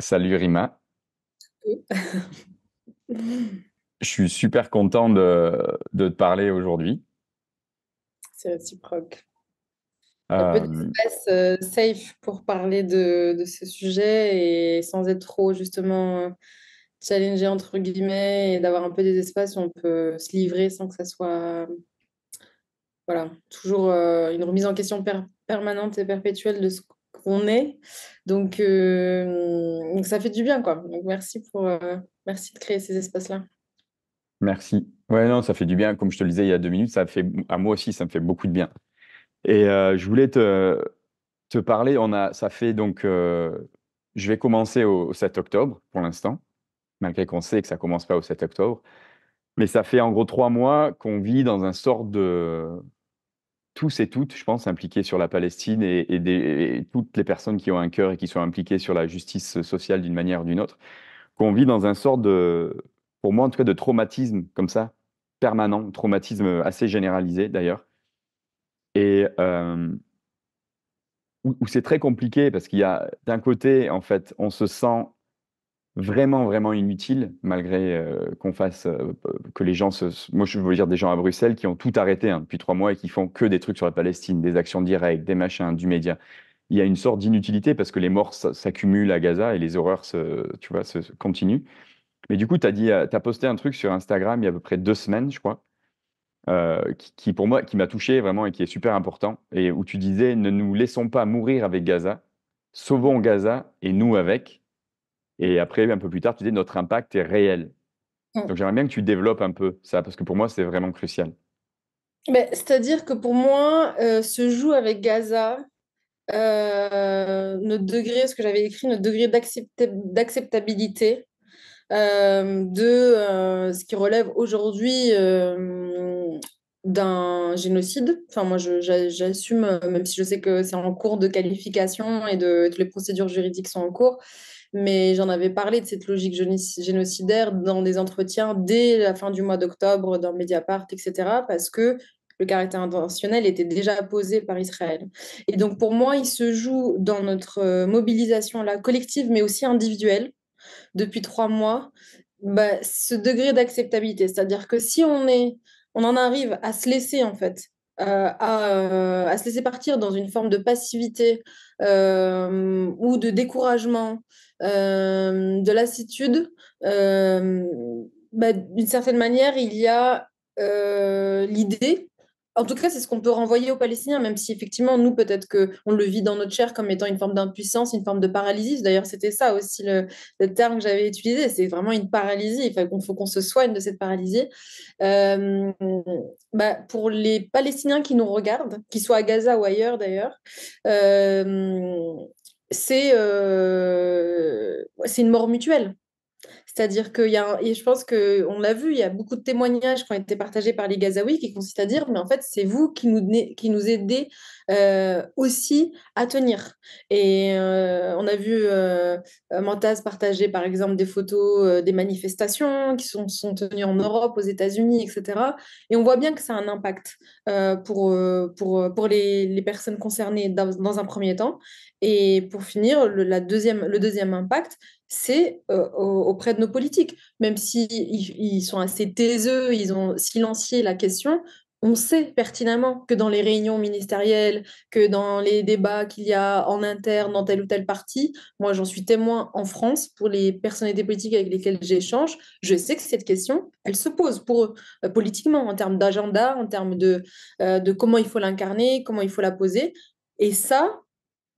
Salut Rima. Je suis super content de, te parler aujourd'hui. C'est réciproque. Euh, un peu d'espace euh, safe pour parler de, ce sujet et sans être trop justement challengé entre guillemets et d'avoir un peu des espaces où on peut se livrer sans que ça soit voilà toujours euh, une remise en question permanente et perpétuelle de ce on est. Euh, donc, ça fait du bien, quoi. Donc, merci pour euh, merci de créer ces espaces-là. Merci. Ouais, non, ça fait du bien. Comme je te le disais il y a deux minutes, ça fait à moi aussi, ça me fait beaucoup de bien. Et euh, je voulais te, te parler. On a, ça fait donc, je vais commencer au, au 7 octobre pour l'instant, malgré qu'on sait que ça commence pas au 7 octobre. Mais ça fait en gros trois mois qu'on vit dans un sort de tous et toutes, je pense, impliqués sur la Palestine et, des, toutes les personnes qui ont un cœur et qui sont impliquées sur la justice sociale d'une manière ou d'une autre, qu'on vit dans un sort de, pour moi en tout cas, de traumatisme comme ça, permanent, traumatisme assez généralisé d'ailleurs, et euh, où c'est très compliqué parce qu'il y a d'un côté, en fait, on se sent vraiment, vraiment inutile, malgré euh, qu'on fasse, euh, que les gens se. Moi, je veux dire des gens à Bruxelles qui ont tout arrêté hein, depuis trois mois et qui font que des trucs sur la Palestine, des actions directes, des machins, du média. Il y a une sorte d'inutilité parce que les morts s'accumulent à Gaza et les horreurs se, tu vois, se, continuent. Mais du coup, tu as, dit, euh, as posté un truc sur Instagram il y a à peu près deux semaines, je crois, qui, pour moi, qui m'a touché vraiment et qui est super important, et où tu disais ne nous laissons pas mourir avec Gaza, sauvons Gaza et nous avec. Et après, un peu plus tard, tu dis notre impact est réel. Mm. Donc j'aimerais bien que tu développes un peu ça, parce que pour moi, c'est vraiment crucial. Mais ben, C'est-à-dire que pour moi, euh, se joue avec Gaza, euh, notre degré, ce que j'avais écrit, notre degré d'acceptabilité euh, de euh, ce qui relève aujourd'hui d'un génocide. Enfin, moi, j'assume, même si je sais que c'est en cours de qualification et de, que les procédures juridiques sont en cours, mais j'en avais parlé de cette logique génocidaire dans des entretiens dès la fin du mois d'octobre dans Mediapart, etc., parce que le caractère intentionnel était déjà posé par Israël. Et donc pour moi, il se joue dans notre euh, mobilisation là, collective, mais aussi individuelle, depuis trois mois, bah, ce degré d'acceptabilité. C'est-à-dire que si on, est, on en arrive à se laisser, en fait, euh, euh, à, se laisser partir dans une forme de passivité ou de découragement euh, de lassitude, euh, bah, d'une certaine manière, il y a euh, l'idée en tout cas, c'est ce qu'on peut renvoyer aux Palestiniens, même si effectivement, nous, peut-être qu'on le vit dans notre chair comme étant une forme d'impuissance, une forme de paralysie. D'ailleurs, c'était ça aussi le, terme que j'avais utilisé. C'est vraiment une paralysie. Il faut, qu'on se soigne de cette paralysie. Bah, pour les Palestiniens qui nous regardent, qu'ils soient à Gaza ou ailleurs d'ailleurs, euh, euh, c'est une mort mutuelle. C'est-à-dire qu'il y a, et je pense qu'on l'a vu, il y a beaucoup de témoignages qui ont été partagés par les Gazaouis qui consistent à dire, mais en fait, c'est vous qui nous, qui nous aidez euh, aussi à tenir. Et euh, on a vu euh, Mantaz partager par exemple des photos des manifestations qui sont, tenues en Europe, aux États-Unis, etc. Et on voit bien que ça a un impact pour, pour, les, personnes concernées dans, un premier temps. Et pour finir, le, la deuxième, le deuxième impact, c'est auprès de nos politiques. Même s'ils sont assez taiseux, ils ont silencié la question, on sait pertinemment que dans les réunions ministérielles, que dans les débats qu'il y a en interne dans tel ou tel parti, moi j'en suis témoin en France pour les personnalités politiques avec lesquelles j'échange, je sais que cette question, elle se pose pour eux euh, politiquement en termes d'agenda, en termes de, euh, de comment il faut l'incarner, comment il faut la poser. Et ça,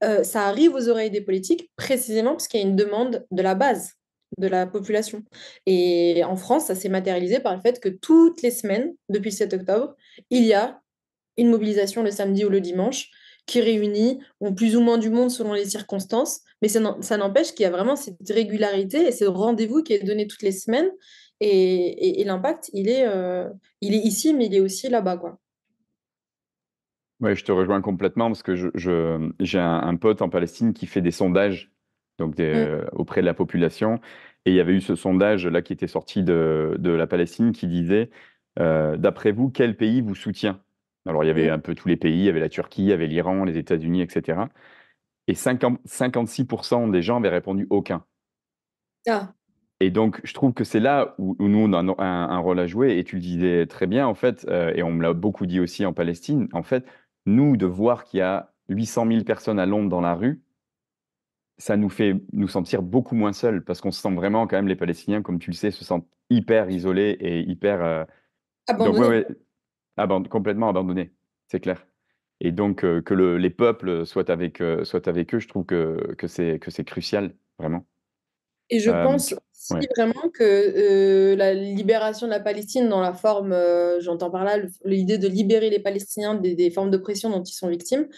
euh, ça arrive aux oreilles des politiques précisément parce qu'il y a une demande de la base de la population. Et en France, ça s'est matérialisé par le fait que toutes les semaines, depuis le 7 octobre, il y a une mobilisation le samedi ou le dimanche qui réunit plus ou moins du monde selon les circonstances, mais ça n'empêche qu'il y a vraiment cette régularité et ce rendez-vous qui est donné toutes les semaines. Et, et, l'impact, il, est, euh, il est ici, mais il est aussi là-bas. Quoi. Oui, je te rejoins complètement parce que j'ai je, je, un pote en Palestine qui fait des sondages donc mmh. euh, auprès de la population. Et il y avait eu ce sondage là qui était sorti de, la Palestine qui disait, euh, d'après vous, quel pays vous soutient Alors il y avait mmh. un peu tous les pays, il y avait la Turquie, il y avait l'Iran, les États-Unis, etc. Et 56% des gens avaient répondu aucun. Ah. Et donc, je trouve que c'est là où, nous, on a un, rôle à jouer. Et tu le disais très bien, en fait, euh, et on me l'a beaucoup dit aussi en Palestine, en fait, nous, de voir qu'il y a 800 000 personnes à Londres dans la rue, ça nous fait nous sentir beaucoup moins seuls parce qu'on se sent vraiment quand même les Palestiniens, comme tu le sais, se sentent hyper isolés et hyper euh, abandonnés. complètement abandonnés, c'est clair. Et donc euh, que les peuples soient avec, euh, avec eux, je trouve que, que c'est crucial, vraiment. Et je pense aussi vraiment que la libération de la Palestine dans la forme, j'entends par là, l'idée de libérer les Palestiniens des, des formes d'oppression dont ils sont victimes,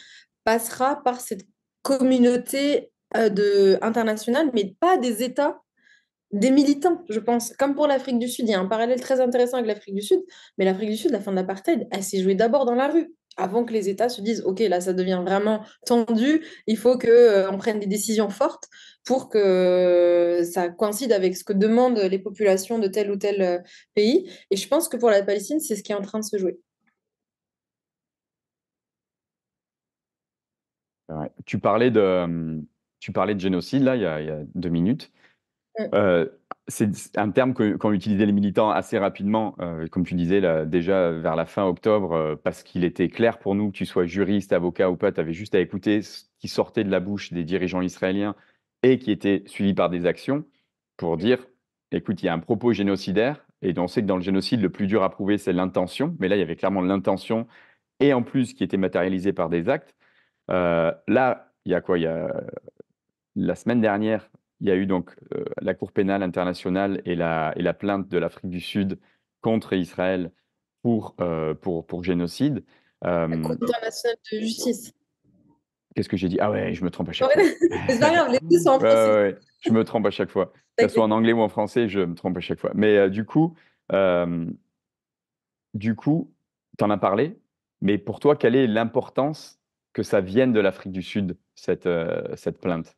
passera par cette communauté euh, de, internationales, mais pas des États, des militants, je pense. Comme pour l'Afrique du Sud, il y a un parallèle très intéressant avec l'Afrique du Sud, mais l'Afrique du Sud, la fin de l'apartheid, elle s'est jouée d'abord dans la rue avant que les États se disent ok là ça devient vraiment tendu, il faut qu'on euh, prenne des décisions fortes pour que ça coïncide avec ce que demandent les populations de tel ou tel euh, pays. Et je pense que pour la Palestine c'est ce qui est en train de se jouer. Tu parlais de hum, tu parlais de génocide, là, il y a, deux minutes. Mm. Euh, c'est un terme qu'ont utilisé les militants assez rapidement, euh, comme tu disais là, déjà vers la fin octobre, euh, parce qu'il était clair pour nous que tu sois juriste, avocat ou pas, tu avais juste à écouter ce qui sortait de la bouche des dirigeants israéliens et qui était suivi par des actions pour dire, écoute, il y a un propos génocidaire, et on sait que dans le génocide, le plus dur à prouver, c'est l'intention, mais là, il y avait clairement l'intention, et en plus qui était matérialisée par des actes. là, il y a quoi Il y a la semaine dernière, il y a eu donc euh, la Cour pénale internationale et la, et la plainte de l'Afrique du Sud contre Israël pour, euh, pour, pour génocide. Euh, la Cour internationale de justice. Qu'est-ce que j'ai dit Ah ouais, je me trompe à chaque fois. les deux sont je me trompe à chaque fois. Que ce soit en anglais ou en français, je me trompe à chaque fois. Mais du coup, du coup, tu en as parlé, mais pour toi, quelle est l'importance que ça vienne de l'Afrique du Sud, cette, cette plainte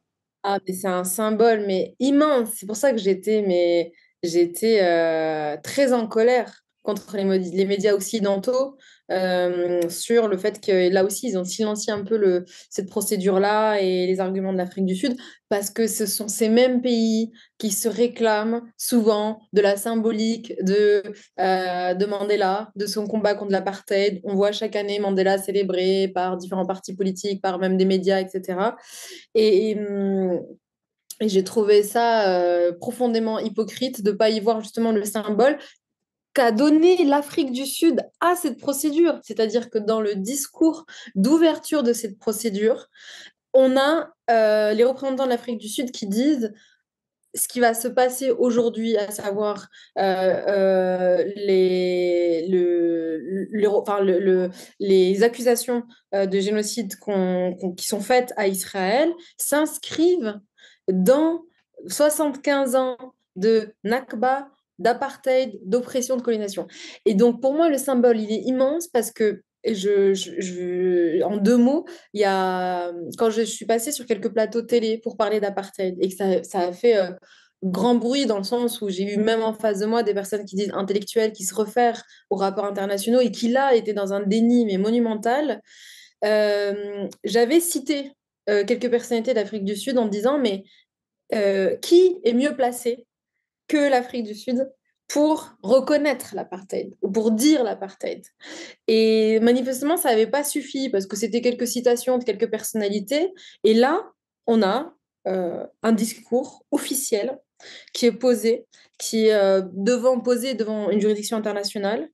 ah, mais c'est un symbole, mais immense. C'est pour ça que j'étais, mais j'étais euh, très en colère contre les, les médias occidentaux euh, sur le fait que là aussi, ils ont silencié un peu cette procédure-là et les arguments de l'Afrique du Sud, parce que ce sont ces mêmes pays qui se réclament souvent de la symbolique de, euh, Mandela, de son combat contre l'apartheid. On voit chaque année Mandela célébré par différents partis politiques, par même des médias, etc. Hum, et, j'ai trouvé ça euh, profondément hypocrite de ne pas y voir justement le symbole qu'a donné l'Afrique du Sud à cette procédure. C'est-à-dire que dans le discours d'ouverture de cette procédure, on a euh, les représentants de l'Afrique du Sud qui disent ce qui va se passer aujourd'hui, à savoir euh, euh, les, le, les accusations de génocide qui sont faites à Israël, s'inscrivent dans 75 ans de Nakba, d'apartheid, d'oppression, de colonisation. Et donc, pour moi, le symbole, il est immense parce que je, en deux mots, il y a, quand je suis passée sur quelques plateaux télé pour parler d'apartheid et que ça, a fait euh, grand bruit dans le sens où j'ai eu même en face de moi des personnes qui disent intellectuelles, qui se refèrent aux rapports internationaux et qui là étaient dans un déni mais monumental. Euh, j'avais cité euh, quelques personnalités d'Afrique du Sud en disant mais qui est mieux placé que l'Afrique du Sud pour reconnaître l'apartheid ou pour dire l'apartheid. Et manifestement, ça n'avait pas suffi parce que c'était quelques citations de quelques personnalités. Et là, on a euh, un discours officiel qui est posé, qui est euh, devant, posé devant une juridiction internationale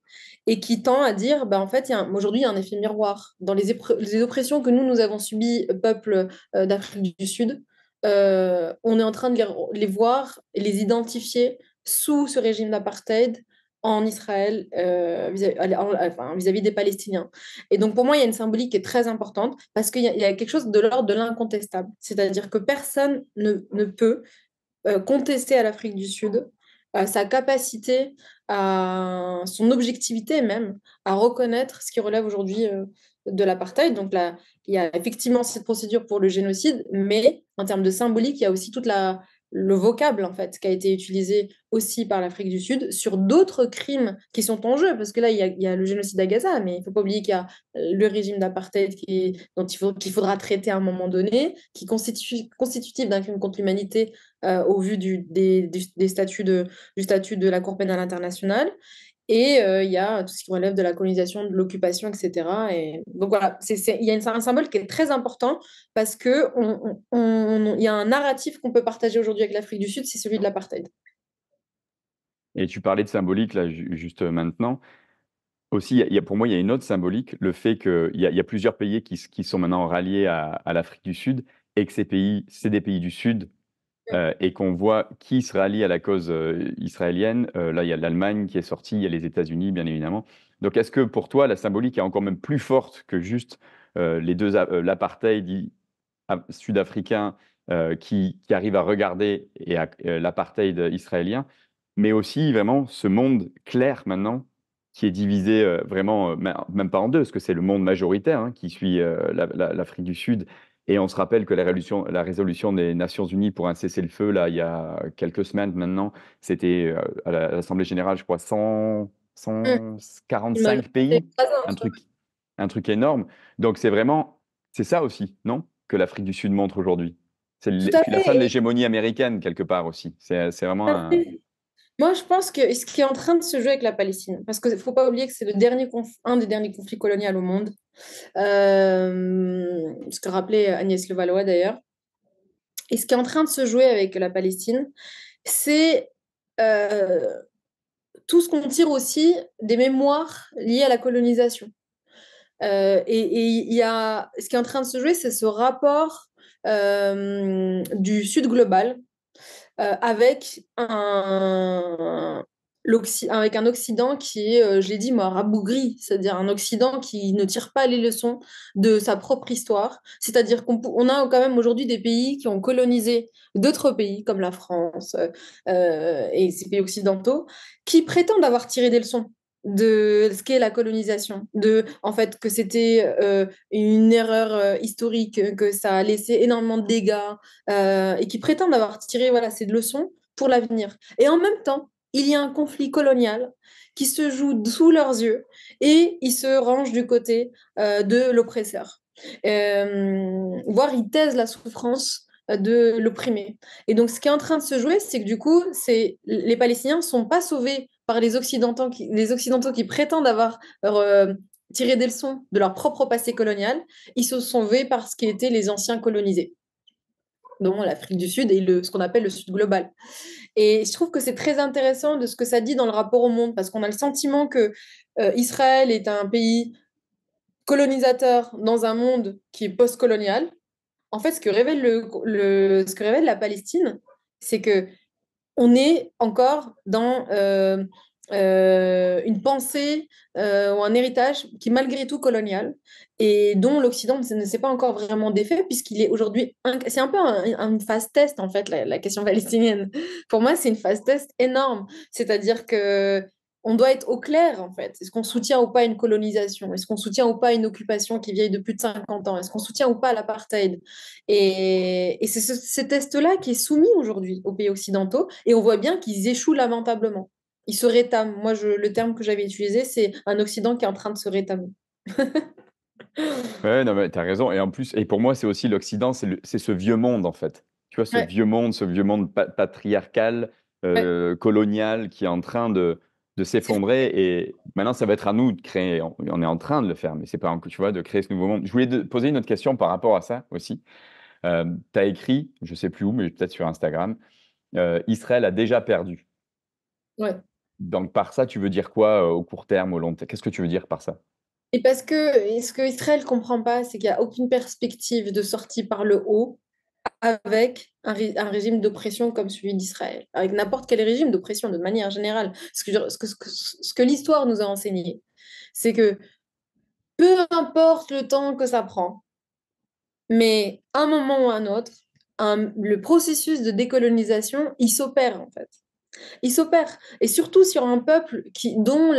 et qui tend à dire, bah, en fait, aujourd'hui, il y a un effet miroir. Dans les, oppressions que nous, nous avons subies, euh, peuple d'Afrique du Sud, euh, on est en train de les, voir voir, les identifier sous ce régime d'apartheid en Israël euh, vis-à-vis des Palestiniens. Et donc pour moi, il y a une symbolique qui est très importante parce qu'il y, a quelque chose de l'ordre de l'incontestable. C'est-à-dire que personne ne, peut euh, contester à l'Afrique du Sud sa capacité, à, son objectivité même, à reconnaître ce qui relève aujourd'hui de l'apartheid. Donc là, il y a effectivement cette procédure pour le génocide, mais en termes de symbolique, il y a aussi toute la le vocable en fait qui a été utilisé aussi par l'Afrique du Sud sur d'autres crimes qui sont en jeu parce que là il y a, le génocide à Gaza mais il faut pas oublier qu'il y a le régime d'apartheid qui dont il faut qu'il faudra traiter à un moment donné qui constitue constitutif d'un crime contre l'humanité euh, au vu des, statuts de du statut de la Cour pénale internationale et euh, il y a tout ce qui relève de la colonisation, de l'occupation, etc. Et donc voilà, il y a un symbole qui est très important parce qu'il on, y a un narratif qu'on peut partager aujourd'hui avec l'Afrique du Sud, c'est celui de l'apartheid. Et tu parlais de symbolique là juste maintenant. Aussi, a, pour moi, il y a une autre symbolique, le fait qu'il y, a plusieurs pays qui, sont maintenant ralliés à, à l'Afrique du Sud et que ces pays, c'est des pays du Sud euh, et qu'on voit qui se rallie à la cause euh, israélienne, euh, là il y a l'Allemagne qui est sortie, il y a les États-Unis bien évidemment. Donc est-ce que pour toi la symbolique est encore même plus forte que juste les deux l'apartheid ah, sud-africain qui, arrive à regarder et l'apartheid israélien, mais aussi vraiment ce monde clair maintenant qui est divisé vraiment, même pas en deux, parce que c'est le monde majoritaire hein, qui suit l'Afrique du Sud et on se rappelle que la résolution, la résolution des Nations Unies pour un cessez-le-feu, là, il y a quelques semaines maintenant, c'était euh, à l'Assemblée générale, je crois, 145 mmh. pays, un truc, un truc énorme. Donc c'est vraiment, c'est ça aussi, non Que l'Afrique du Sud montre aujourd'hui. C'est la fin de l'hégémonie américaine, quelque part aussi. C'est vraiment Moi, je pense que ce qui est en train de se jouer avec la Palestine, parce qu'il ne faut pas oublier que c'est le dernier un des derniers conflits coloniaux au monde, ce que rappelait Agnès Levallois d'ailleurs. Et ce qui est en train de se jouer avec la Palestine, c'est tout ce qu'on tire aussi des mémoires liées à la colonisation. et il y a, ce qui est en train de se jouer, c'est ce rapport du Sud global avec un, avec un Occident qui est, euh, je l'ai dit, moi, rabougri, c'est-à-dire un Occident qui ne tire pas les leçons de sa propre histoire. C'est-à-dire qu'on a quand même aujourd'hui des pays qui ont colonisé d'autres pays, comme la France euh, euh, et ces pays occidentaux, qui prétendent avoir tiré des leçons de ce qu'est la colonisation, de en fait que c'était une erreur historique, que ça a laissé énormément de dégâts, et qui prétendent avoir tiré voilà, ces leçons pour l'avenir. Et en même temps, il y a un conflit colonial qui se joue sous leurs yeux et ils se rangent du côté euh, de l'oppresseur. Euh, voire ils taisent la souffrance euh, de l'opprimé. Et donc ce qui est en train de se jouer, c'est que du coup, les Palestiniens ne sont pas sauvés par les Occidentaux qui, prétendent avoir tiré des leçons de leur propre passé colonial, ils se sont sauvés par ce qui étaient les anciens colonisés dont l'Afrique du Sud et le, ce qu'on appelle le Sud global. Et je trouve que c'est très intéressant de ce que ça dit dans le rapport au monde, parce qu'on a le sentiment que euh, Israël est un pays colonisateur dans un monde qui est post-colonial. En fait, ce que révèle, le, ce que révèle la Palestine, c'est que on est encore dans euh, euh, une pensée euh, ou un héritage qui est malgré tout colonial et dont l'Occident ne s'est pas encore vraiment défait puisqu'il est aujourd'hui... C'est un peu un, fast phase test en fait, la, question palestinienne. Pour moi, c'est une phase test énorme. C'est-à-dire que on doit être au clair, en fait. Est-ce qu'on soutient ou pas une colonisation Est-ce qu'on soutient ou pas une occupation qui vieille de plus de 50 ans Est-ce qu'on soutient ou pas l'apartheid Et, c'est ce test-là qui est soumis aujourd'hui aux pays occidentaux, et on voit bien qu'ils échouent lamentablement il se rétame. Moi, je, le terme que j'avais utilisé, c'est un Occident qui est en train de se rétamer. ouais, non, mais tu as raison. Et en plus, et pour moi, c'est aussi l'Occident, c'est ce vieux monde, en fait. Tu vois, ce vieux monde, ce vieux monde patriarcal, euh, colonial, qui est en train de, de s'effondrer. Et maintenant, ça va être à nous de créer. On, est en train de le faire, mais c'est pas, tu vois, de créer ce nouveau monde. Je voulais te poser une autre question par rapport à ça aussi. Euh, tu as écrit, je sais plus où, mais peut-être sur Instagram, euh, Israël a déjà perdu. Ouais. Donc par ça, tu veux dire quoi euh, au court terme, au long terme Qu'est-ce que tu veux dire par ça Et parce que ce que Israël comprend pas, c'est qu'il n'y a aucune perspective de sortie par le haut avec un, régime d'oppression comme celui d'Israël, avec n'importe quel régime d'oppression de manière générale. Ce que, l'histoire nous a enseigné, c'est que peu importe le temps que ça prend, mais un moment ou un autre, le processus de décolonisation, il s'opère en fait il s'opère. Et surtout sur un peuple qui, dont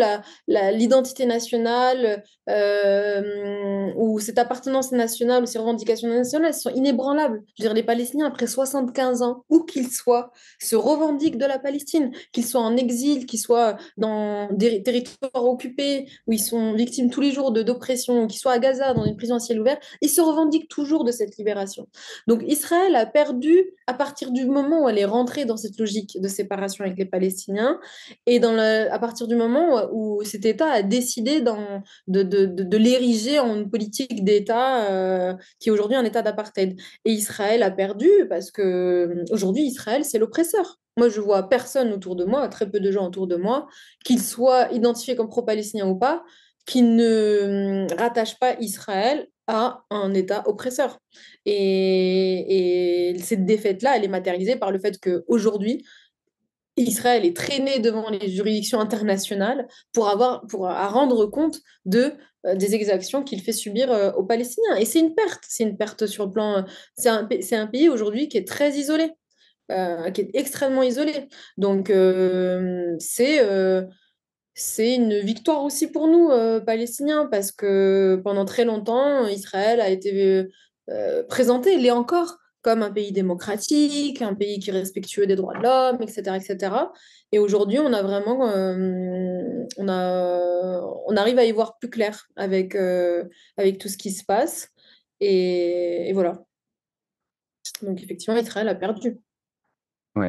l'identité nationale euh, ou cette appartenance nationale ou ces revendications nationales sont inébranlables. Je veux dire, les Palestiniens, après 75 ans, où qu'ils soient, se revendiquent de la Palestine, qu'ils soient en exil, qu'ils soient dans des territoires occupés où ils sont victimes tous les jours d'oppression, qu'ils soient à Gaza, dans une prison à ciel ouvert, ils se revendiquent toujours de cette libération. Donc Israël a perdu à partir du moment où elle est rentrée dans cette logique de séparation avec les Palestiniens. Et à partir du moment où cet État a décidé de, l'ériger en une politique d'État euh, qui est aujourd'hui un État d'apartheid. Et Israël a perdu parce que euh, aujourd'hui Israël, c'est l'oppresseur. Moi, je vois personne autour de moi, très peu de gens autour de moi, qu'ils soient identifiés comme pro-palestiniens ou pas, qui ne euh, rattache pas Israël à un État oppresseur. Et, et cette défaite-là, elle est matérialisée par le fait qu'aujourd'hui, Israël est traîné devant les juridictions internationales pour, avoir, pour à rendre compte de, euh, des exactions qu'il fait subir euh, aux Palestiniens. Et c'est une perte, c'est une perte sur le plan... Euh, c'est un, un, pays aujourd'hui qui est très isolé, qui est extrêmement isolé. Donc c'est... c'est une victoire aussi pour nous, Palestiniens, parce que pendant très longtemps, Israël a été présenté, il est encore, comme un pays démocratique, un pays qui respectue respectueux des droits de l'homme, etc., etc. Et aujourd'hui, on a vraiment, euh, on, a, on arrive à y voir plus clair avec, euh, avec tout ce qui se passe. Et, voilà. Donc effectivement, Israël a perdu. Oui.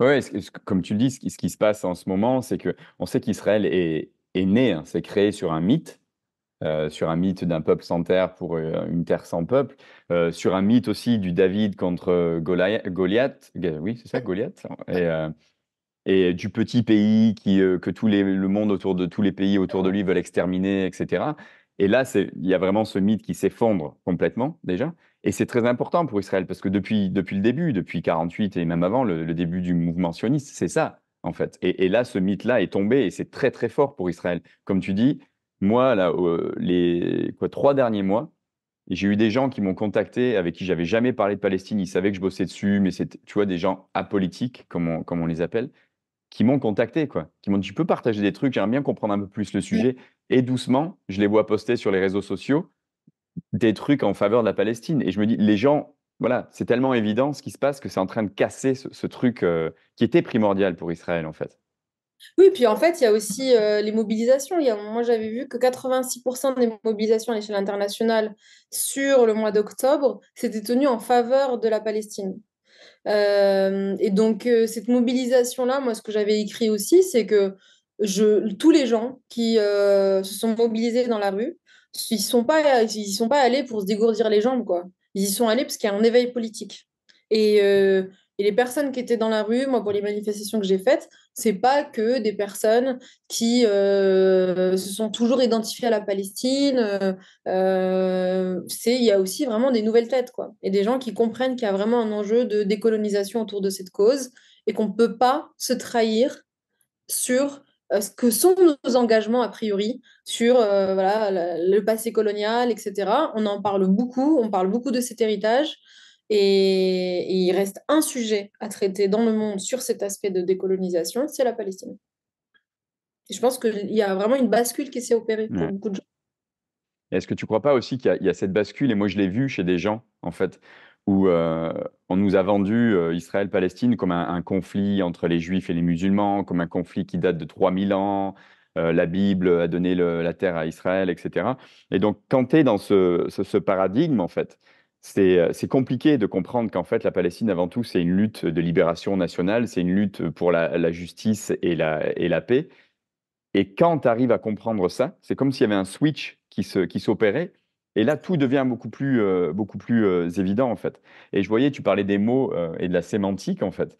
Ouais, comme tu le dis, ce qui, se passe en ce moment, c'est que on sait qu'Israël est, est né, c'est hein, créé sur un mythe, euh, sur un mythe d'un peuple sans terre pour euh, une terre sans peuple, euh, sur un mythe aussi du David contre Goliath, oui c'est ça Goliath, hein, et, du petit pays qui, que tout le monde autour de tous les pays autour de lui veulent exterminer, etc. Et là, il y a vraiment ce mythe qui s'effondre complètement déjà. Et c'est très important pour Israël parce que depuis, depuis le début, depuis 48 et même avant, le, début du mouvement sioniste, c'est ça en fait. et là, ce mythe-là est tombé et c'est très très fort pour Israël. Comme tu dis, moi, là, les quoi, trois derniers mois, j'ai eu des gens qui m'ont contacté avec qui j'avais jamais parlé de Palestine. Ils savaient que je bossais dessus, mais c'est, tu vois, des gens apolitiques, comme on, comme on les appelle, qui m'ont contacté, quoi. Qui m'ont dit, tu peux partager des trucs, j'aimerais bien comprendre un peu plus le sujet. Et doucement, je les vois poster sur les réseaux sociaux des trucs en faveur de la Palestine. Et je me dis, les gens, voilà, c'est tellement évident ce qui se passe que c'est en train de casser ce, truc euh, qui était primordial pour Israël, en fait. Oui, puis en fait, il y a aussi euh, les mobilisations. moi, j'avais vu que 86% des mobilisations à l'échelle internationale sur le mois d'octobre s'étaient tenues en faveur de la Palestine. Euh, et donc, euh, cette mobilisation-là, moi, ce que j'avais écrit aussi, c'est que tous les gens qui se sont mobilisés dans la rue, ils ne sont, pas, allés pour se dégourdir les jambes, quoi. Ils y sont allés parce qu'il y a un éveil politique. et les personnes qui étaient dans la rue, moi, pour les manifestations que j'ai faites, c'est pas que des personnes qui euh, se sont toujours identifiées à la Palestine. Euh, euh, c'est il y a aussi vraiment des nouvelles têtes quoi, et des gens qui comprennent qu'il y a vraiment un enjeu de décolonisation autour de cette cause et qu'on ne peut pas se trahir sur ce que sont nos engagements a priori sur voilà, le passé colonial, etc. On en parle beaucoup, on parle beaucoup de cet héritage. Et, il reste un sujet à traiter dans le monde sur cet aspect de décolonisation, c'est la Palestine. je pense qu'il y a vraiment une bascule qui s'est opérée pour beaucoup de gens. Est-ce que tu ne crois pas aussi qu'il y, a cette bascule, et moi je l'ai vu chez des gens, en fait, où euh, on nous a vendu euh, Israël-Palestine comme un, conflit entre les juifs et les musulmans, comme un conflit qui date de 3000 ans, euh, la Bible a donné la terre à Israël, etc. Et donc quand tu es dans ce paradigme, en fait, euh, c'est compliqué de comprendre qu'en fait, la Palestine, avant tout, c'est une lutte de libération nationale, c'est une lutte pour la, justice et la, paix. Et quand tu arrives à comprendre ça, c'est comme s'il y avait un switch qui s'opérait. et là, tout devient beaucoup plus, euh, beaucoup plus euh, évident, en fait. Et je voyais, tu parlais des mots et de la sémantique, en fait.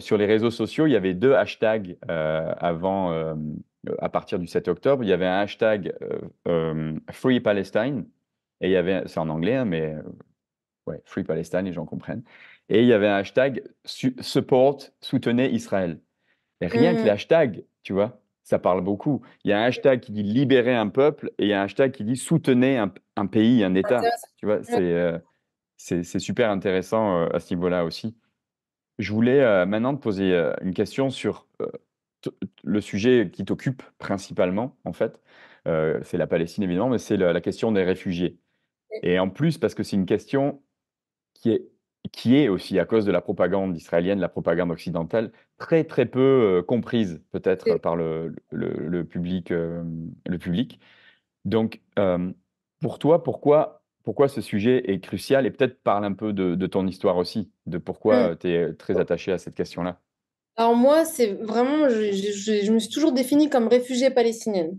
sur les réseaux sociaux, il y avait deux hashtags avant, à partir du 7 octobre. Il y avait un hashtag Free Palestine et il y avait, c'est en anglais, hein, mais euh, ouais, Free Palestine, les gens comprennent. Et il y avait un hashtag support, soutenez Israël. rien que mmh. l'hashtag, tu vois, ça parle beaucoup. Il y a un hashtag qui dit libérer un peuple et il y a un hashtag qui dit soutenez un, pays, un ah, État. Tu vois, euh, c'est c'est super intéressant euh, à ce niveau-là aussi. Je voulais maintenant te poser une question sur le sujet qui t'occupe principalement, en fait. c'est la Palestine, évidemment, mais c'est la, question des réfugiés. Et en plus, parce que c'est une question qui est, qui est aussi, à cause de la propagande israélienne, la propagande occidentale, très très peu euh, comprise peut-être par le, le, public, euh, le public. Donc, euh, pour toi, pourquoi, pourquoi ce sujet est crucial Et peut-être parle un peu de, ton histoire aussi, de pourquoi mmh. tu es très attaché à cette question-là. Alors moi, c'est vraiment, je, je, me suis toujours définie comme réfugiée palestinienne.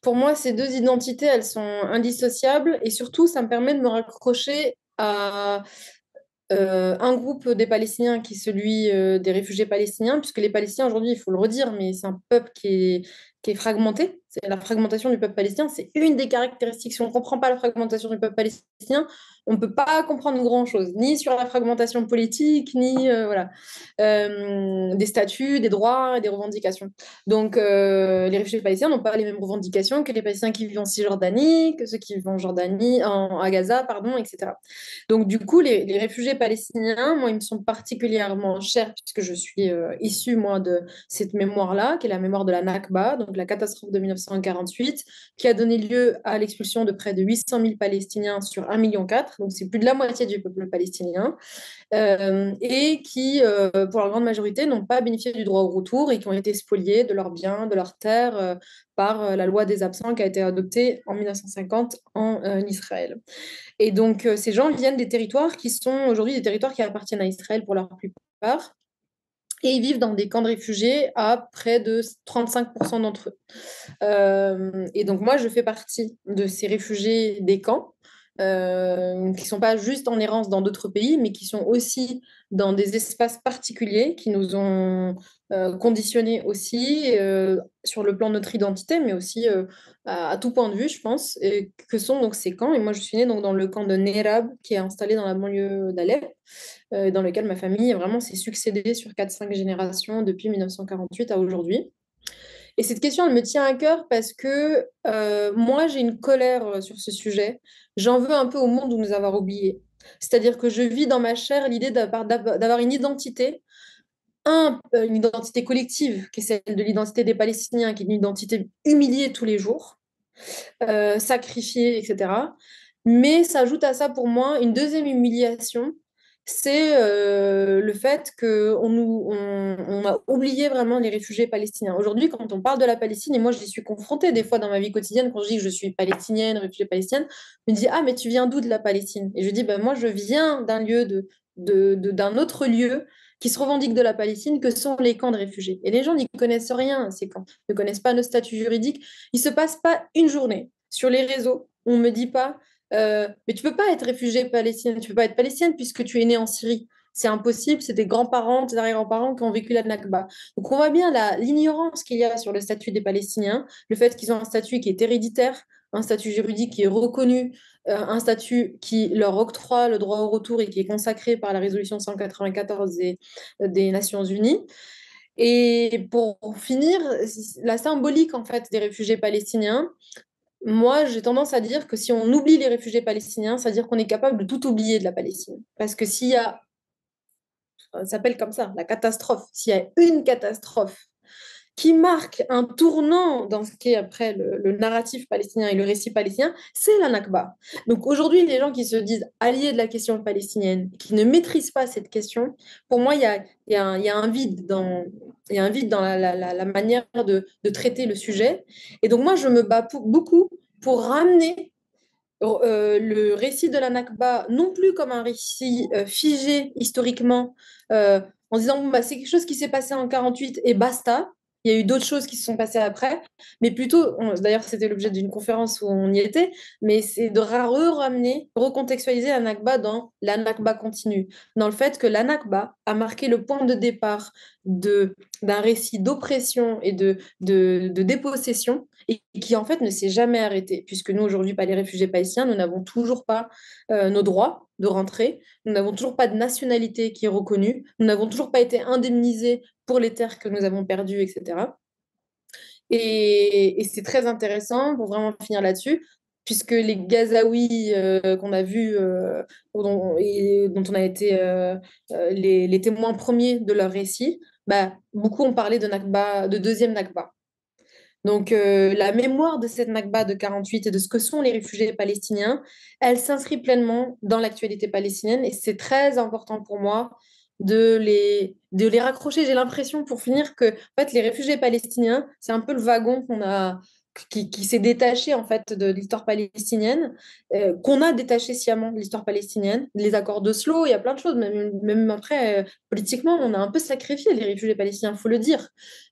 Pour moi, ces deux identités, elles sont indissociables et surtout, ça me permet de me raccrocher à euh, un groupe des Palestiniens qui est celui euh, des réfugiés palestiniens, puisque les Palestiniens aujourd'hui, il faut le redire, mais c'est un peuple qui est fragmenté la fragmentation du peuple palestinien, c'est une des caractéristiques. Si on ne comprend pas la fragmentation du peuple palestinien, on ne peut pas comprendre grand-chose, ni sur la fragmentation politique, ni euh, voilà, euh, des statuts, des droits et des revendications. Donc, euh, les réfugiés palestiniens n'ont pas les mêmes revendications que les Palestiniens qui vivent en Cisjordanie, que ceux qui vivent en Jordanie, à Gaza, pardon, etc. Donc, du coup, les, réfugiés palestiniens, moi, ils me sont particulièrement chers puisque je suis issue, moi, de cette mémoire-là, qui est la mémoire de la Nakba, donc la catastrophe de 19 1948, qui a donné lieu à l'expulsion de près de 800 000 Palestiniens sur 1,4 million, donc c'est plus de la moitié du peuple palestinien, euh, et qui, euh, pour la grande majorité, n'ont pas bénéficié du droit au retour et qui ont été spoliés de leurs biens, de leurs terres, euh, par la loi des absents qui a été adoptée en 1950 en Israël. Et donc, ces gens viennent des territoires qui sont aujourd'hui des territoires qui appartiennent à Israël pour la plupart et ils vivent dans des camps de réfugiés à près de 35% d'entre eux. Euh, et donc moi, je fais partie de ces réfugiés des camps euh, qui ne sont pas juste en errance dans d'autres pays, mais qui sont aussi dans des espaces particuliers qui nous ont euh, conditionnés aussi euh, sur le plan de notre identité, mais aussi à, tout point de vue, je pense, et que sont donc ces camps. Et moi, je suis née donc, dans le camp de Nerab, qui est installé dans la banlieue d'Alep, dans lequel ma famille vraiment s'est succédée sur 4-5 générations depuis 1948 à aujourd'hui. Et cette question, elle me tient à cœur parce que euh, moi, j'ai une colère euh, sur ce sujet. J'en veux un peu au monde de nous avoir oubliés. C'est-à-dire que je vis dans ma chair l'idée d'avoir une identité, euh, une identité collective, qui est celle de l'identité des Palestiniens, qui est une identité humiliée tous les jours, sacrifiée, etc. Mais s'ajoute à ça pour moi une deuxième humiliation c'est euh, le fait qu'on on, a oublié vraiment les réfugiés palestiniens. Aujourd'hui, quand on parle de la Palestine, et moi j'y suis confrontée des fois dans ma vie quotidienne, quand je dis que je suis palestinienne, réfugiée palestinienne, me dit Ah, mais tu viens d'où de la Palestine Et je dis bah, Moi, je viens d'un lieu, de, autre lieu qui se revendique de la Palestine, que sont les camps de réfugiés. Et les gens n'y connaissent rien, ces camps, ne connaissent pas nos statuts juridiques. Il ne se passe pas une journée sur les réseaux, on ne me dit pas euh, mais tu peux pas être réfugié palestinien, tu peux pas être palestinienne puisque tu es né en Syrie. C'est impossible, c'est des grands-parents, des arrière-grands-parents qui ont vécu la Nakba. Donc on voit bien l'ignorance qu'il y a sur le statut des Palestiniens, le fait qu'ils ont un statut qui est héréditaire, un statut juridique qui est reconnu, euh, un statut qui leur octroie le droit au retour et qui est consacré par la résolution 194 des, des Nations Unies. Et pour finir, la symbolique en fait des réfugiés palestiniens, moi, j'ai tendance à dire que si on oublie les réfugiés palestiniens, c'est-à-dire qu'on est capable de tout oublier de la Palestine. Parce que s'il y a, ça s'appelle comme ça, la catastrophe, s'il y a une catastrophe qui marque un tournant dans ce qui est après le, narratif palestinien et le récit palestinien, c'est la Nakba. Donc aujourd'hui, les gens qui se disent alliés de la question palestinienne, qui ne maîtrisent pas cette question, pour moi, il y a, un, vide dans, y a un vide dans la, manière de, traiter le sujet. Et donc moi, je me bats beaucoup pour ramener euh, le récit de la Nakba, non plus comme un récit euh, figé historiquement, euh, en disant bah, c'est quelque chose qui s'est passé en 48 et basta, il y a eu d'autres choses qui se sont passées après, mais plutôt, d'ailleurs, c'était l'objet d'une conférence où on y était, mais c'est de ramener, recontextualiser l'anakba dans l'anakba continue, dans le fait que l'anakba a marqué le point de départ d'un récit d'oppression et de, de, de dépossession et qui en fait ne s'est jamais arrêté, puisque nous aujourd'hui, pas les réfugiés païtiens nous n'avons toujours pas euh, nos droits de rentrer, nous n'avons toujours pas de nationalité qui est reconnue, nous n'avons toujours pas été indemnisés pour les terres que nous avons perdues, etc. Et, c'est très intéressant, pour vraiment finir là-dessus, puisque les Gazaouis euh, qu'on a vus, euh, dont, et, dont, on a été les, témoins premiers de leur récit, bah, beaucoup ont parlé de, Nakba, de deuxième Nakba. Donc euh, la mémoire de cette Nakba de 48 et de ce que sont les réfugiés palestiniens, elle s'inscrit pleinement dans l'actualité palestinienne et c'est très important pour moi de les, de les raccrocher. J'ai l'impression, pour finir, que en les réfugiés palestiniens, c'est un peu le wagon qu'on a, qui, s'est détaché en fait de l'histoire palestinienne, euh, qu'on a détaché sciemment de l'histoire palestinienne, les accords de d'Oslo, il y a plein de choses, même, même après, euh, politiquement, on a un peu sacrifié les réfugiés palestiniens, faut le dire.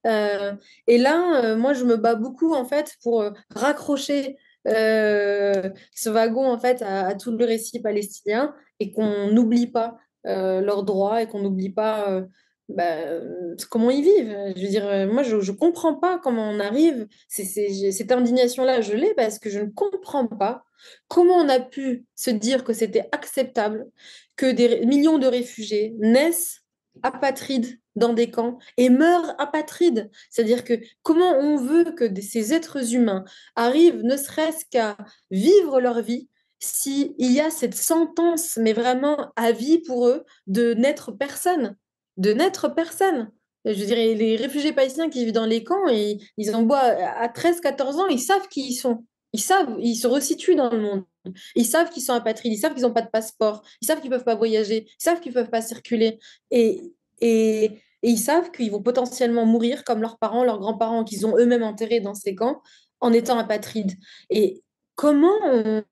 Euh, et là, moi, je me bats beaucoup en fait pour raccrocher ce wagon en fait à, à, tout le récit palestinien et qu'on n'oublie pas leurs droits et qu'on n'oublie pas bah, euh, comment ils vivent. Je veux dire, euh, moi, je ne comprends pas comment on arrive. C'est, cette indignation-là, je l'ai parce que je ne comprends pas comment on a pu se dire que c'était acceptable que des millions de réfugiés naissent apatrides dans des camps et meurent apatrides. C'est-à-dire que comment on veut que ces êtres humains arrivent ne serait-ce qu'à vivre leur vie s'il y a cette sentence, mais vraiment à vie pour eux, de n'être personne de n'être personne. Je dirais, les réfugiés palestiniens qui vivent dans les camps, et ils en boivent euh, à 13-14 ans, ils savent qui ils sont. Ils savent, ils se resituent dans le monde. Ils savent qu'ils sont apatrides, ils savent qu'ils n'ont pas de passeport, ils savent qu'ils ne peuvent pas voyager, ils savent qu'ils ne peuvent pas circuler. Et, et, et ils savent qu'ils vont potentiellement mourir comme leurs parents, leurs grands-parents, qu'ils ont eux-mêmes enterrés dans ces camps en étant apatrides. Et, comment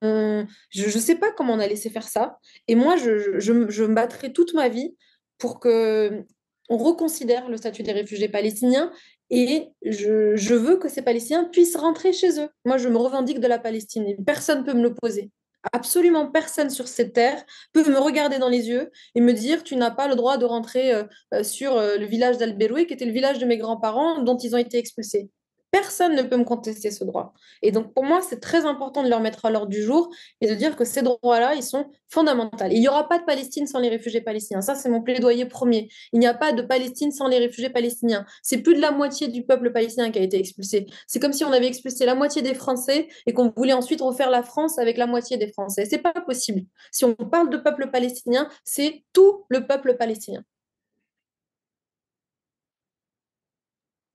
je ne sais pas comment on a laissé faire ça. Et moi, je, je, je me battrai toute ma vie pour que on reconsidère le statut des réfugiés palestiniens et je, veux que ces Palestiniens puissent rentrer chez eux. Moi, je me revendique de la Palestine personne ne peut me l'opposer. Absolument personne sur cette terre peut me regarder dans les yeux et me dire tu n'as pas le droit de rentrer euh, sur euh, le village dal beroué qui était le village de mes grands-parents dont ils ont été expulsés. Personne ne peut me contester ce droit. Et donc, pour moi, c'est très important de leur mettre à l'ordre du jour et de dire que ces droits-là, ils sont fondamentaux. Il n'y aura pas de Palestine sans les réfugiés palestiniens. Ça, c'est mon plaidoyer premier. Il n'y a pas de Palestine sans les réfugiés palestiniens. C'est plus de la moitié du peuple palestinien qui a été expulsé. C'est comme si on avait expulsé la moitié des Français et qu'on voulait ensuite refaire la France avec la moitié des Français. Ce n'est pas possible. Si on parle de peuple palestinien, c'est tout le peuple palestinien.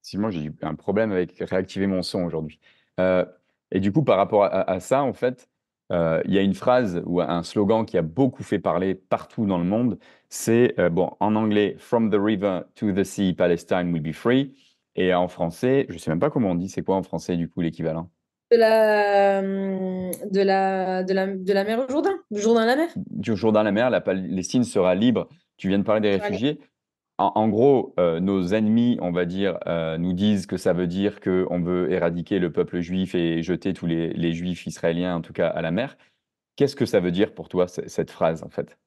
effectivement, j'ai un problème avec réactiver mon son aujourd'hui. Euh, et du coup, par rapport à, ça, en fait, euh, il y a une phrase ou un slogan qui a beaucoup fait parler partout dans le monde. C'est, euh, bon, en anglais, From the river to the sea, Palestine will be free. Et en français, je ne sais même pas comment on dit, c'est quoi en français, du coup, l'équivalent de la, hum, de, la, de, la, de la mer au Jourdain, du Jourdain à la mer. Du Jourdain à la mer, la Palestine sera libre. Tu viens de parler des réfugiés en, gros, euh, nos ennemis, on va dire, euh, nous disent que ça veut dire qu'on veut éradiquer le peuple juif et jeter tous les juifs israéliens, en tout cas, à la mer. Qu'est-ce que ça veut dire pour toi, cette phrase, en fait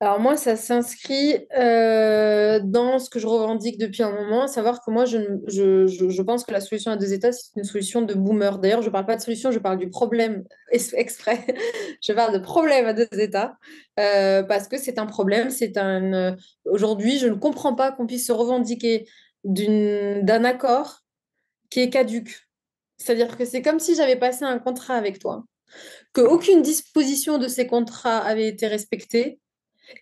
alors moi, ça s'inscrit euh, dans ce que je revendique depuis un moment, à savoir que moi, je, je, pense que la solution à deux États, c'est une solution de boomer. D'ailleurs, je ne parle pas de solution, je parle du problème exprès. je parle de problème à deux États, euh, parce que c'est un problème, c'est un... Euh, aujourd'hui, je ne comprends pas qu'on puisse se revendiquer d'un accord qui est caduque. C'est-à-dire que c'est comme si j'avais passé un contrat avec toi, qu'aucune disposition de ces contrats avait été respectée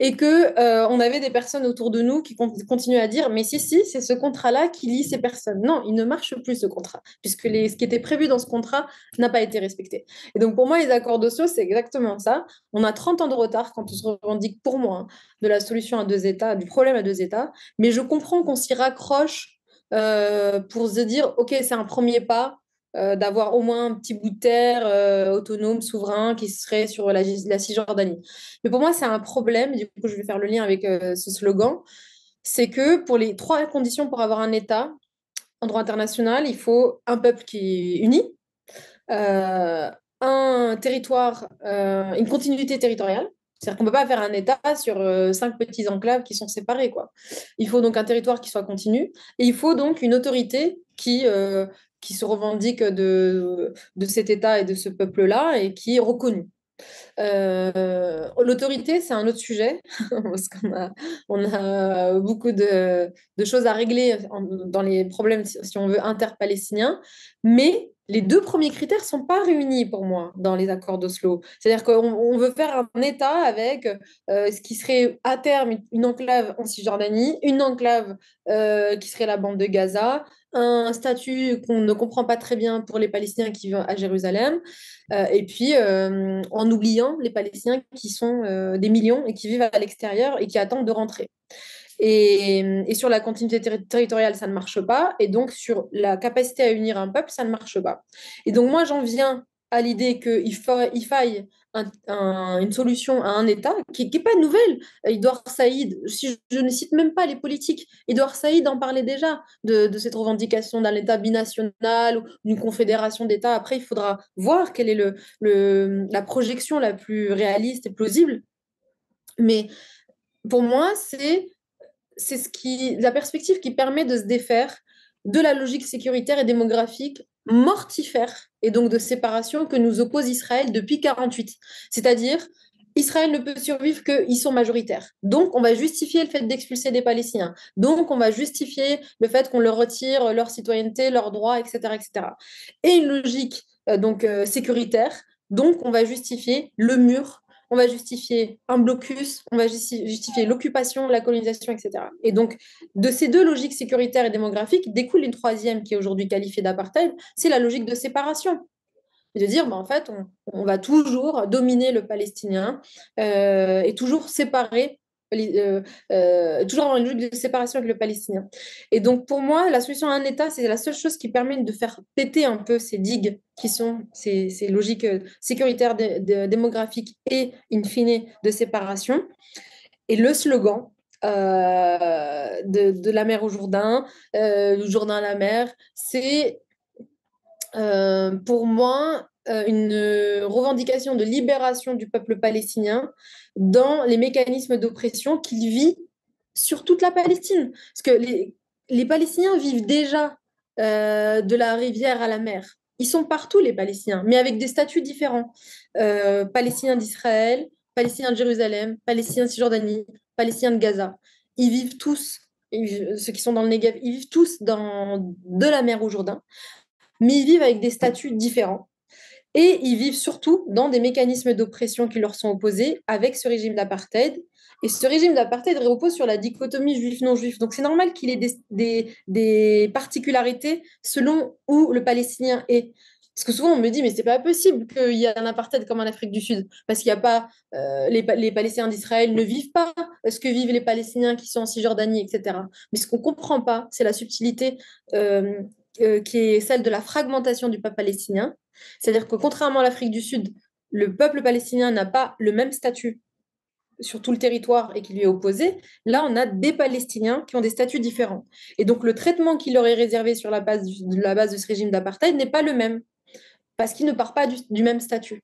et que euh, on avait des personnes autour de nous qui continuaient à dire mais si si c'est ce contrat là qui lie ces personnes non il ne marche plus ce contrat puisque ce qui était prévu dans ce contrat n'a pas été respecté et donc pour moi les accords d'Oslo c'est exactement ça on a 30 ans de retard quand on se revendique pour moi hein, de la solution à deux états du problème à deux états mais je comprends qu'on s'y raccroche euh, pour se dire ok c'est un premier pas euh, d'avoir au moins un petit bout de terre euh, autonome, souverain, qui serait sur la, Cisjordanie. Mais pour moi, c'est un problème, du coup, je vais faire le lien avec euh, ce slogan, c'est que pour les trois conditions pour avoir un État en droit international, il faut un peuple qui est uni, un territoire, une continuité territoriale, c'est-à-dire qu'on ne peut pas faire un État sur cinq petits enclaves qui sont séparés. Quoi. Il faut donc un territoire qui soit continu et il faut donc une autorité qui, qui se revendiquent de, de cet État et de ce peuple-là et qui est reconnu. Euh, l'autorité, c'est un autre sujet, parce qu'on a, on a beaucoup de, de choses à régler dans les problèmes, si on veut, interpalestiniens, mais les deux premiers critères ne sont pas réunis pour moi dans les accords d'Oslo. C'est-à-dire qu'on veut faire un État avec euh, ce qui serait à terme une enclave en Cisjordanie, une enclave euh, qui serait la bande de Gaza, un statut qu'on ne comprend pas très bien pour les Palestiniens qui vivent à Jérusalem, euh, et puis euh, en oubliant les Palestiniens qui sont euh, des millions et qui vivent à l'extérieur et qui attendent de rentrer. Et, sur la continuité territoriale, ça ne marche pas, et donc sur la capacité à unir un peuple, ça ne marche pas. Et donc moi, j'en viens à l'idée qu'il faille une solution à un État qui n'est pas nouvelle. Edouard Saïd, si je, ne cite même pas les politiques, Edouard Saïd en parlait déjà de, cette revendication d'un État binational ou d'une confédération d'États. Après, il faudra voir quelle est la projection la plus réaliste et plausible. Mais pour moi, c'est la perspective qui permet de se défaire de la logique sécuritaire et démographique mortifère et donc de séparation que nous oppose Israël depuis 48. C'est-à-dire, Israël ne peut survivre qu'ils sont majoritaires. Donc, on va justifier le fait d'expulser des Palestiniens. Donc, on va justifier le fait qu'on leur retire leur citoyenneté, leurs droits, etc., etc. Et une logique euh, donc euh, sécuritaire. Donc, on va justifier le mur on va justifier un blocus, on va justifier l'occupation, la colonisation, etc. Et donc, de ces deux logiques sécuritaires et démographiques découle une troisième qui est aujourd'hui qualifiée d'apartheid, c'est la logique de séparation. Et de dire, bah, en fait, on, va toujours dominer le Palestinien euh, et toujours séparer euh, euh, toujours dans une lutte de séparation avec le Palestinien. Et donc, pour moi, la solution à un État, c'est la seule chose qui permet de faire péter un peu ces digues qui sont ces, logiques euh, sécuritaires, démographiques et, in fine, de séparation. Et le slogan de, la mer au Jourdain, le Jourdain à la mer, c'est pour moi euh, une euh, revendication de libération du peuple palestinien dans les mécanismes d'oppression qu'il vit sur toute la Palestine. Parce que les, les Palestiniens vivent déjà euh, de la rivière à la mer. Ils sont partout, les Palestiniens, mais avec des statuts différents. Palestiniens d'Israël, Palestiniens de Jérusalem, Palestiniens de Cisjordanie, Palestiniens de Gaza. Ils vivent tous, ceux qui sont dans le Negev, ils vivent tous dans, de la mer au Jourdain, mais ils vivent avec des statuts différents. Et ils vivent surtout dans des mécanismes d'oppression qui leur sont opposés avec ce régime d'apartheid. Et ce régime d'apartheid repose sur la dichotomie juif-non-juif. Donc c'est normal qu'il ait des, particularités selon où le Palestinien est. Parce que souvent on me dit, mais c'est pas possible qu'il y ait un apartheid comme en Afrique du Sud, parce qu'il n'y a pas. Euh, les, Palestiniens d'Israël ne vivent pas ce que vivent les Palestiniens qui sont en Cisjordanie, etc. Mais ce qu'on ne comprend pas, c'est la subtilité euh, euh, qui est celle de la fragmentation du peuple palestinien. C'est-à-dire que contrairement à l'Afrique du Sud, le peuple palestinien n'a pas le même statut sur tout le territoire et qui lui est opposé, là, on a des Palestiniens qui ont des statuts différents. Et donc, le traitement qui leur est réservé sur la base, de, ce régime d'apartheid n'est pas le même, parce qu'il ne part pas du, même statut.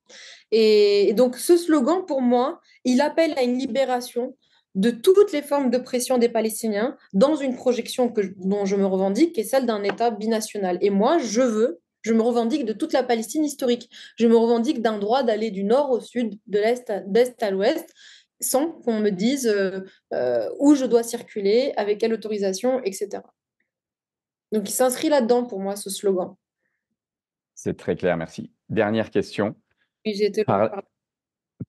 et, donc, ce slogan, pour moi, il appelle à une libération de toutes les formes de pression des Palestiniens dans une projection que, dont je me revendique, qui est celle d'un État binational. Et moi, je veux, je me revendique de toute la Palestine historique. Je me revendique d'un droit d'aller du nord au sud, de l'est à, d'est à l'ouest, sans qu'on me dise euh, euh, où je dois circuler, avec quelle autorisation, etc. Donc il s'inscrit là-dedans pour moi, ce slogan. C'est très clair, merci. Dernière question. Oui, j'ai été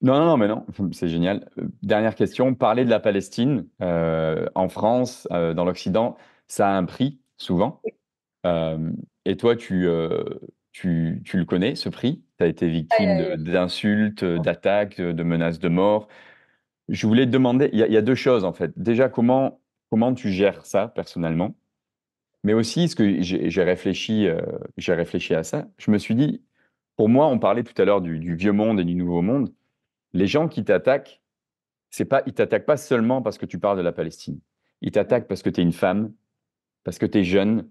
non, non, non, mais non, c'est génial. Euh, dernière question, parler de la Palestine euh, en France, euh, dans l'Occident, ça a un prix, souvent. et toi, tu, tu, tu, le connais, ce prix Tu as été victime d'insultes, d'attaques, de menaces de mort. Je voulais te demander, il y, a deux choses en fait. Déjà, comment, comment tu gères ça personnellement Mais aussi, ce que j'ai réfléchi, j'ai réfléchi à ça, je me suis dit, pour moi, on parlait tout à l'heure du vieux monde et du nouveau monde les gens qui t'attaquent, c'est pas, ils t'attaquent pas seulement parce que tu parles de la Palestine. Ils t'attaquent parce que tu es une femme, parce que tu es jeune,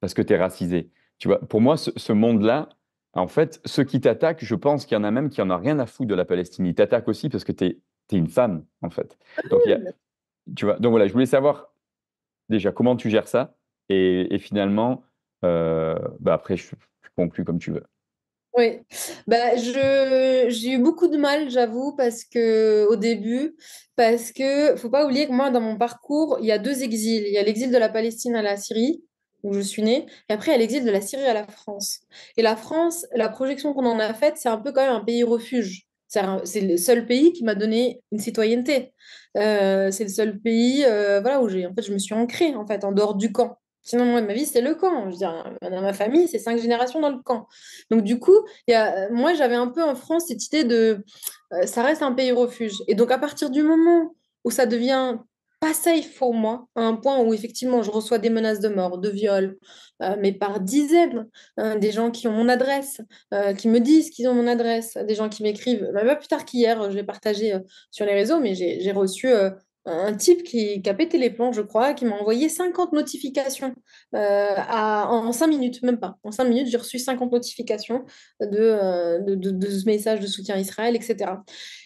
parce que tu es racisé. Tu vois, pour moi, ce, monde-là, en fait, ceux qui t'attaquent, je pense qu'il y en a même qui en a rien à foutre de la Palestine. Ils t'attaquent aussi parce que tu es, une femme, en fait. Ah donc, voilà, je voulais savoir déjà comment tu gères ça. Et, finalement, euh, bah après, je, je conclue comme tu veux. Oui, bah, j'ai eu beaucoup de mal, j'avoue, parce que au début, parce que faut pas oublier que moi, dans mon parcours, il y a deux exils. Il y a l'exil de la Palestine à la Syrie, où je suis née, et après, il y a l'exil de la Syrie à la France. Et la France, la projection qu'on en a faite, c'est un peu quand même un pays refuge. C'est, le seul pays qui m'a donné une citoyenneté. Euh, c'est le seul pays euh, voilà, où j'ai, en fait, je me suis ancrée en fait, en dehors du camp. Sinon, moi, ma vie, c'est le camp. Je veux dire, euh, dans ma famille, c'est cinq générations dans le camp. Donc, du coup, y a, euh, moi, j'avais un peu en France cette idée de euh, ça reste un pays refuge. Et donc, à partir du moment où ça devient pas safe pour moi, à un point où effectivement je reçois des menaces de mort, de viol, mais par dizaines, hein, des gens qui ont mon adresse, qui me disent qu'ils ont mon adresse, des gens qui m'écrivent, même bah, pas plus tard qu'hier, je l'ai partagé sur les réseaux, mais j'ai reçu un type qui, a pété les plans, je crois, qui m'a envoyé 50 notifications euh, en, 5 minutes, même pas. En 5 minutes, j'ai reçu 50 notifications euh, de, de, ce message de soutien à Israël, etc.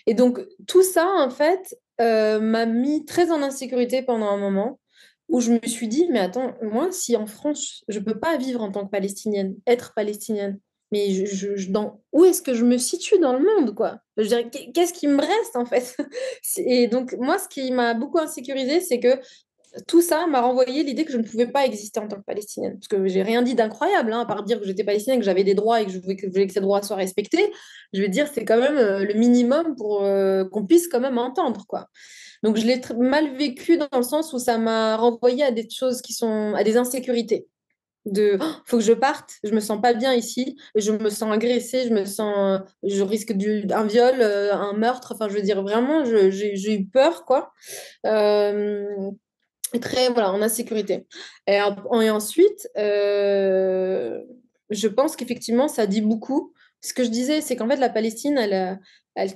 Et donc, tout ça, en fait, euh, m'a mis très en insécurité pendant un moment où je me suis dit, mais attends, moi, si en France, je ne peux pas vivre en tant que palestinienne, être palestinienne, mais je, où est-ce que je me situe dans le monde quoi Je dirais, qu'est-ce qui me reste en fait Et donc, moi, ce qui m'a beaucoup insécurisée, c'est que tout ça m'a renvoyé l'idée que je ne pouvais pas exister en tant que palestinienne. Parce que j'ai rien dit d'incroyable, hein, à part dire que j'étais palestinienne, que j'avais des droits et que je voulais que, ces droits soient respectés. Je veux dire, c'est quand même euh, le minimum pour euh, qu'on puisse quand même entendre. quoi. Donc, je l'ai mal vécu dans le sens où ça m'a renvoyé à des choses qui sont, à des insécurités de oh, faut que je parte, je me sens pas bien ici, je me sens agressée, je me sens, euh, je risque d'un un viol, euh, un meurtre, enfin je veux dire vraiment, j'ai eu peur quoi. Euh, très voilà, en insécurité. Et, ensuite, je pense qu'effectivement ça dit beaucoup. Ce que je disais, c'est qu'en fait la Palestine, elle,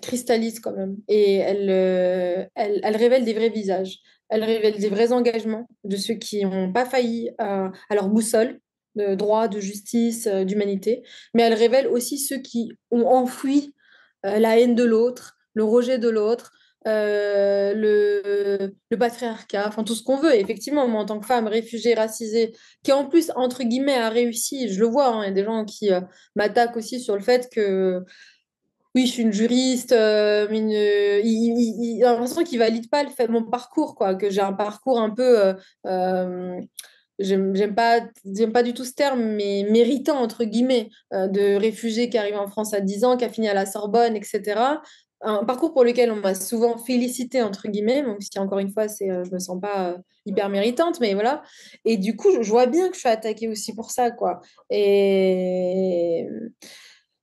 cristallise quand même et elle, elle révèle des vrais visages. Elle révèle des vrais engagements de ceux qui n'ont pas failli euh, à, leur boussole de droit, de justice, euh, d'humanité. Mais elle révèle aussi ceux qui ont enfoui euh, la haine de l'autre, le rejet de l'autre, le, patriarcat, enfin tout ce qu'on veut. effectivement, moi en tant que femme réfugiée, racisée, qui en plus, entre guillemets, a réussi, je le vois, hein, il y a des gens qui m'attaquent aussi sur le fait que oui, je suis une juriste, mais euh, il, a l'impression qu'il valide pas le fait, mon parcours, quoi, que j'ai un parcours un peu, euh, euh, j'aime pas, pas du tout ce terme, mais méritant, entre guillemets, de réfugié qui arrive en France à 10 ans, qui a fini à la Sorbonne, etc. Un parcours pour lequel on m'a souvent félicité, entre guillemets, Donc, si encore une fois, c'est, je me sens pas hyper méritante, mais voilà. Et du coup, je, vois bien que je suis attaquée aussi pour ça, quoi. Et.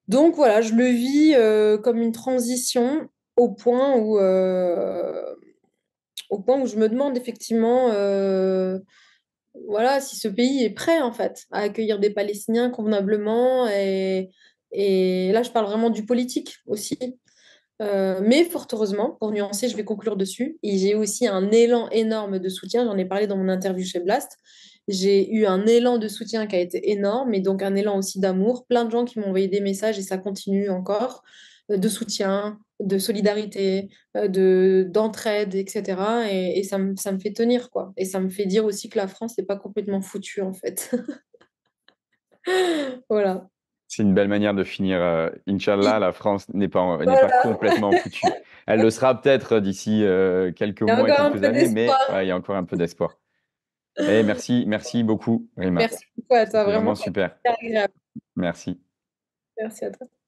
Donc voilà, je le vis euh, comme une transition au point où, euh, au point où je me demande effectivement euh, voilà, si ce pays est prêt en fait à accueillir des Palestiniens convenablement. et là, je parle vraiment du politique aussi. mais fort heureusement, pour nuancer, je vais conclure dessus. Et j'ai aussi un élan énorme de soutien. J'en ai parlé dans mon interview chez Blast. J'ai eu un élan de soutien qui a été énorme et donc un élan aussi d'amour. Plein de gens qui m'ont envoyé des messages et ça continue encore euh, de soutien, de solidarité, euh, de d'entraide, etc. Et, ça, me, ça, me, fait tenir, quoi. Et ça me fait dire aussi que la France n'est pas complètement foutue, en fait. voilà. C'est une belle manière de finir. Euh, Inch'Allah, la France n'est pas, pas complètement foutue. Elle le sera peut-être d'ici quelques mois quelques années, mais il y a encore un peu d'espoir. Eh, merci, merci beaucoup, Rima. Merci beaucoup à toi, vraiment. vraiment super. Merci. Merci à toi.